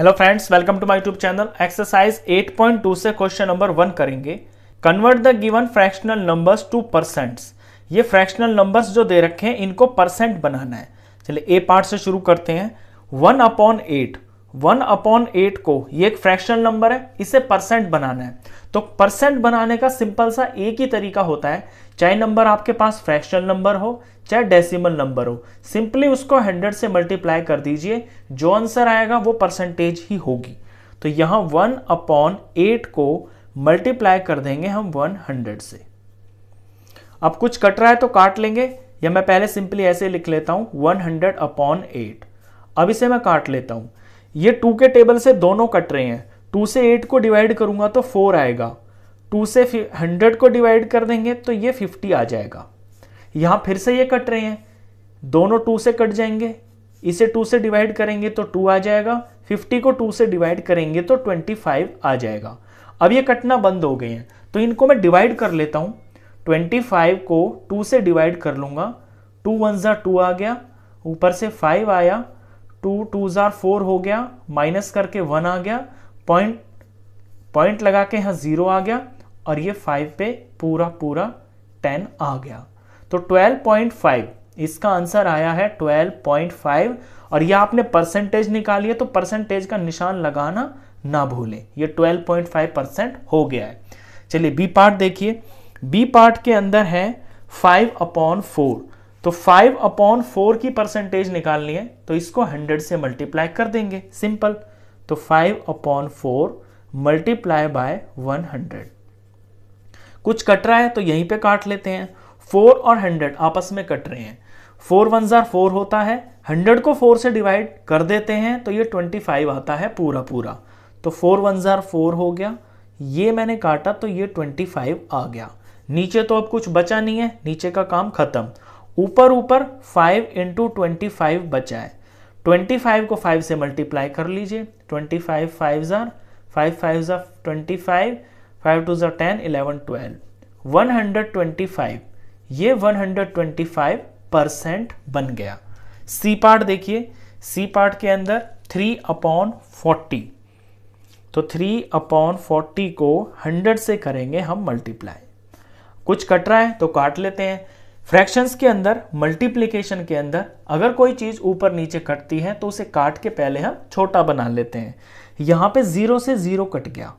hello friends welcome to my YouTube channel exercise 8.2 से question number one करेंगे convert the given fractional numbers to percents ये fractional numbers जो दे रखे हैं इनको परसेंट बनाना है चलिए ए पार्ट से शुरू करते हैं one upon eight one upon eight को ये एक फ्रैक्शन नंबर है इसे परसेंट बनाना है तो परसेंट बनाने का सिंपल सा एक ही तरीका होता है चाहे नंबर आपके पास फ्रैक्शन नंबर हो चाहे डेसिमल नंबर हो सिंपली उसको हंड्रेड से मल्टीप्लाई कर दीजिए जो आंसर आएगा वो परसेंटेज ही होगी तो यहां वन अपॉन एट को मल्टीप्लाई कर देंगे हम वन हंड्रेड से अब कुछ कट रहा है तो काट लेंगे या मैं पहले सिंपली ऐसे लिख लेता हूं वन हंड्रेड अपॉन एट अब इसे मैं काट लेता हूं ये टू के टेबल से दोनों कट रहे हैं टू से एट को डिवाइड करूंगा तो फोर आएगा टू से हंड्रेड को डिवाइड कर देंगे तो ये फिफ्टी आ जाएगा यहाँ फिर से ये कट रहे हैं दोनों टू से कट जाएंगे इसे टू से डिवाइड करेंगे तो टू आ जाएगा फिफ्टी को टू से डिवाइड करेंगे तो ट्वेंटी फाइव आ जाएगा अब ये कटना बंद हो गए हैं तो इनको मैं डिवाइड कर लेता हूँ ट्वेंटी फाइव को टू से डिवाइड कर लूँगा टू वन जो टू आ गया ऊपर से फाइव आया टू टू ज़ार फोर हो गया माइनस करके वन आ गया पॉइंट पॉइंट लगा के यहाँ ज़ीरो आ गया और ये फाइव पे पूरा पूरा टेन आ गया तो ट्वेल्व पॉइंट फाइव इसका आंसर आया है ट्वेल्व पॉइंट फाइव और यह आपने परसेंटेज निकाली है तो परसेंटेज का निशान लगाना ना भूलें ये ट्वेल्व पॉइंट फाइव परसेंट हो गया है चलिए बी पार्ट देखिए बी पार्ट के अंदर है फाइव अपॉन फोर तो 5 अपॉन फोर की परसेंटेज निकालनी है तो इसको 100 से मल्टीप्लाई कर देंगे सिंपल तो 5 अपॉन फोर मल्टीप्लाई बाय 100 कुछ कट रहा है तो यहीं पे काट लेते हैं फोर और हंड्रेड आपस में कट रहे हैं फोर वन जार फोर होता है हंड्रेड को फोर से डिवाइड कर देते हैं तो ये ट्वेंटी फाइव आता है पूरा पूरा तो फोर वन जार फोर हो गया ये मैंने काटा तो ये ट्वेंटी फाइव आ गया नीचे तो अब कुछ बचा नहीं है नीचे का काम खत्म ऊपर ऊपर 5 इंटू ट्वेंटी फाइव बचा है ट्वेंटी फाइव को 5 से मल्टीप्लाई कर लीजिए 25 फाइव फाइव ज़ार फाइव फाइव ज़ार ट्वेंटी फाइव फाइव टू ज़ार ten eleven twelve one hundred twenty five ये one hundred twenty five percent बन गया सी पार्ट देखिए सी पार्ट के अंदर 3 अपॉन फोर्टी तो 3 अपॉन फोर्टी को 100 से करेंगे हम मल्टीप्लाई कुछ कट रहा है तो काट लेते हैं फ्रैक्शंस के अंदर मल्टीप्लीकेशन के अंदर अगर कोई चीज़ ऊपर नीचे कटती है तो उसे काट के पहले हम छोटा बना लेते हैं यहां पे ज़ीरो से ज़ीरो कट गया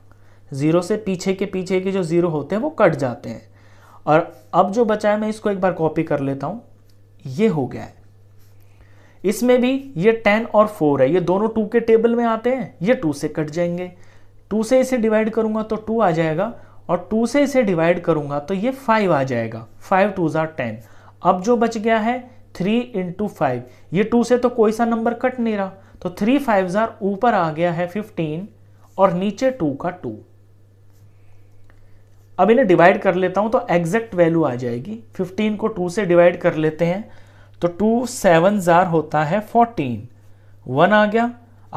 ज़ीरो से पीछे के पीछे के जो ज़ीरो होते हैं वो कट जाते हैं और अब जो बचा है मैं इसको एक बार कॉपी कर लेता हूं ये हो गया है इसमें भी ये टेन और फोर है ये दोनों टू के टेबल में आते हैं ये टू से कट जाएंगे टू से इसे डिवाइड करूंगा तो टू आ जाएगा और टू से इसे डिवाइड करूंगा तो ये फाइव आ जाएगा फाइव टू ज़ार टेन अब जो बच गया है थ्री इंटू फाइव ये टू से तो कोई सा नंबर कट नहीं रहा तो थ्री फाइव ज़ार ऊपर आ गया है फिफ्टीन और नीचे टू का टू अब इन्हें डिवाइड कर लेता हूं तो एग्जैक्ट वैल्यू आ जाएगी फिफ्टीन को टू से डिवाइड कर लेते हैं तो टू सेवन ज़ार होता है फोर्टीन वन आ गया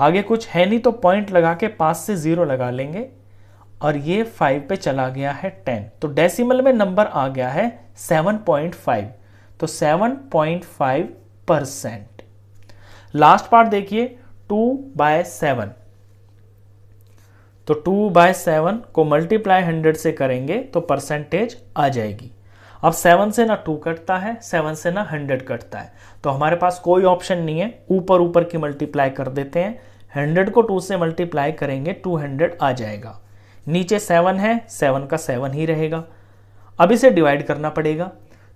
आगे कुछ है नहीं तो पॉइंट लगा के पास से ज़ीरो लगा लेंगे और ये फाइव पे चला गया है टेन तो डेसिमल में नंबर आ गया है सेवन पॉइंट फाइव तो seven point five percent last part देखिए टू बाय सेवन तो टू बाय सेवन को मल्टीप्लाई हंड्रेड से करेंगे तो परसेंटेज आ जाएगी अब सेवन से ना टू कटता है सेवन से ना हंड्रेड कटता है तो हमारे पास कोई ऑप्शन नहीं है ऊपर ऊपर की मल्टीप्लाई कर देते हैं हंड्रेड को टू से मल्टीप्लाई करेंगे टू हंड्रेड आ जाएगा नीचे सेवन है सेवन का सेवन ही रहेगा अब इसे डिवाइड करना पड़ेगा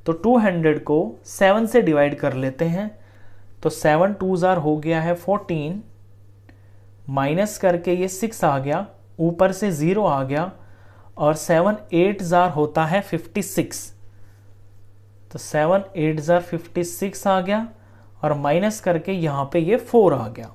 तो टू हंड्रेड को सेवन से डिवाइड कर लेते हैं तो सेवन टू ज़ार हो गया है फोर्टीन माइनस करके ये सिक्स आ गया ऊपर से ज़ीरो आ गया और सेवन एट ज़ार होता है फिफ्टी सिक्स तो सेवन एट ज़ार फिफ्टी सिक्स आ गया और माइनस करके यहाँ पे ये फोर आ गया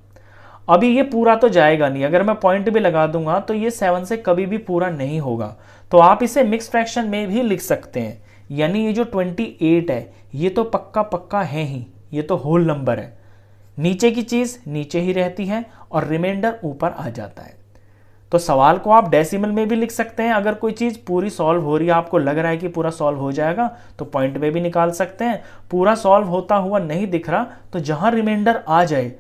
अभी ये पूरा तो जाएगा नहीं अगर मैं पॉइंट भी लगा दूंगा तो ये सेवन से कभी भी पूरा नहीं होगा तो आप इसे मिक्स फ्रैक्शन में भी लिख सकते हैं यानी ये जो ट्वेंटी एट है ये तो पक्का पक्का है ही ये तो होल नंबर है नीचे की चीज़ नीचे ही रहती है और रिमाइंडर ऊपर आ जाता है तो सवाल को आप डेसिमल में भी लिख सकते हैं अगर कोई चीज़ पूरी सॉल्व हो रही है आपको लग रहा है कि पूरा सॉल्व हो जाएगा तो पॉइंट में भी निकाल सकते हैं पूरा सॉल्व होता हुआ नहीं दिख रहा तो जहाँ रिमाइंडर आ जाए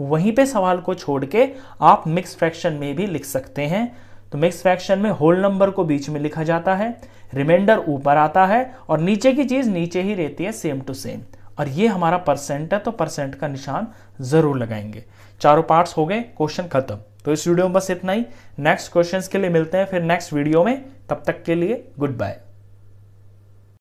वहीं पे सवाल को छोड़ के आप मिक्स फ्रैक्शन में भी लिख सकते हैं तो मिक्स फ्रैक्शन में होल नंबर को बीच में लिखा जाता है रिमाइंडर ऊपर आता है और नीचे की चीज़ नीचे ही रहती है सेम टू सेम और ये हमारा परसेंट है तो परसेंट का निशान ज़रूर लगाएंगे चारों पार्ट्स हो गए क्वेश्चन खत्म तो इस वीडियो में बस इतना ही नेक्स्ट क्वेश्चंस के लिए मिलते हैं फिर नेक्स्ट वीडियो में तब तक के लिए गुड बाय